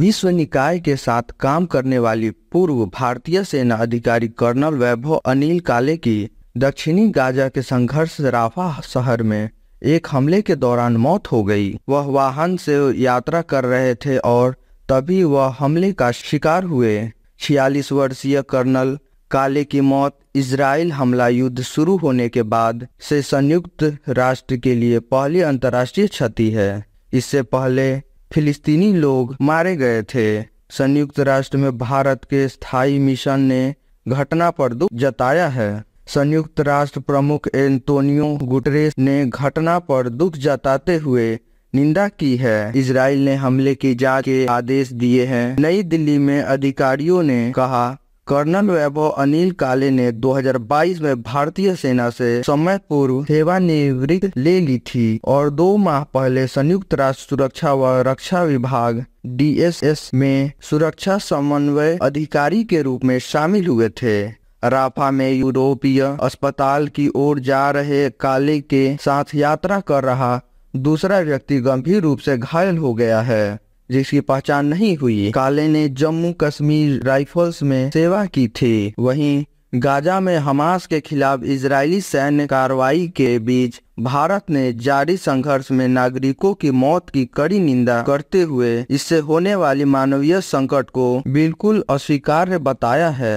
विश्व निकाय के साथ काम करने वाली पूर्व भारतीय सेना अधिकारी कर्नल वैभव अनिल काले की दक्षिणी गाजा के संघर्ष राफा शहर में एक हमले के दौरान मौत हो गई वह वाहन से यात्रा कर रहे थे और तभी वह हमले का शिकार हुए छियालीस वर्षीय कर्नल काले की मौत इसराइल हमला युद्ध शुरू होने के बाद से संयुक्त राष्ट्र के लिए पहली अंतर्राष्ट्रीय क्षति है इससे पहले फिलिस्तीनी लोग मारे गए थे संयुक्त राष्ट्र में भारत के स्थायी मिशन ने घटना पर दुख जताया है संयुक्त राष्ट्र प्रमुख एंतोनियो गुटरेस ने घटना पर दुख जताते हुए निंदा की है इसराइल ने हमले की जांच के आदेश दिए हैं नई दिल्ली में अधिकारियों ने कहा कर्नल वैभव अनिल काले ने 2022 में भारतीय सेना से समय पूर्व सेवानिवृत्त ले ली थी और दो माह पहले संयुक्त राष्ट्र सुरक्षा व रक्षा विभाग डीएसएस में सुरक्षा समन्वय अधिकारी के रूप में शामिल हुए थे राफा में यूरोपीय अस्पताल की ओर जा रहे काले के साथ यात्रा कर रहा दूसरा व्यक्ति गंभीर रूप से घायल हो गया है जिसकी पहचान नहीं हुई काले ने जम्मू कश्मीर राइफल्स में सेवा की थी वहीं गाजा में हमास के खिलाफ इजरायली सैन्य कार्रवाई के बीच भारत ने जारी संघर्ष में नागरिकों की मौत की कड़ी निंदा करते हुए इससे होने वाली मानवीय संकट को बिल्कुल अस्वीकार्य बताया है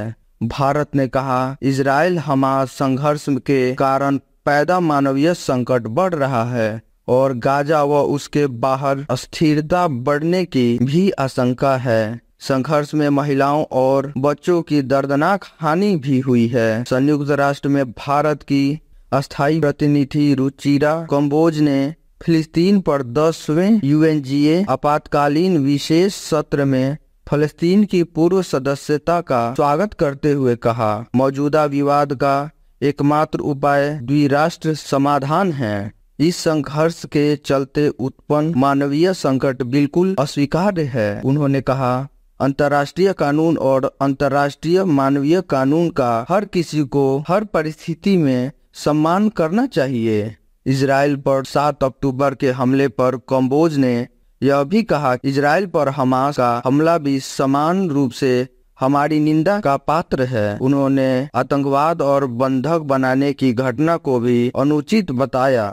भारत ने कहा इसराइल हमास संघर्ष के कारण पैदा मानवीय संकट बढ़ रहा है और गाजा व उसके बाहर अस्थिरता बढ़ने की भी आशंका है संघर्ष में महिलाओं और बच्चों की दर्दनाक हानि भी हुई है संयुक्त राष्ट्र में भारत की अस्थायी प्रतिनिधि रुचिरा कम्बोज ने फिलिस्तीन पर दसवें यूएनजीए आपातकालीन विशेष सत्र में फलस्तीन की पूर्व सदस्यता का स्वागत करते हुए कहा मौजूदा विवाद का एकमात्र उपाय द्विराष्ट्र समाधान है इस संघर्ष के चलते उत्पन्न मानवीय संकट बिल्कुल अस्वीकार्य है उन्होंने कहा अंतर्राष्ट्रीय कानून और अंतर्राष्ट्रीय मानवीय कानून का हर किसी को हर परिस्थिति में सम्मान करना चाहिए इसराइल पर 7 अक्टूबर के हमले पर कम्बोज ने यह भी कहा इसराइल पर हमास का हमला भी समान रूप से हमारी निंदा का पात्र है उन्होंने आतंकवाद और बंधक बनाने की घटना को भी अनुचित बताया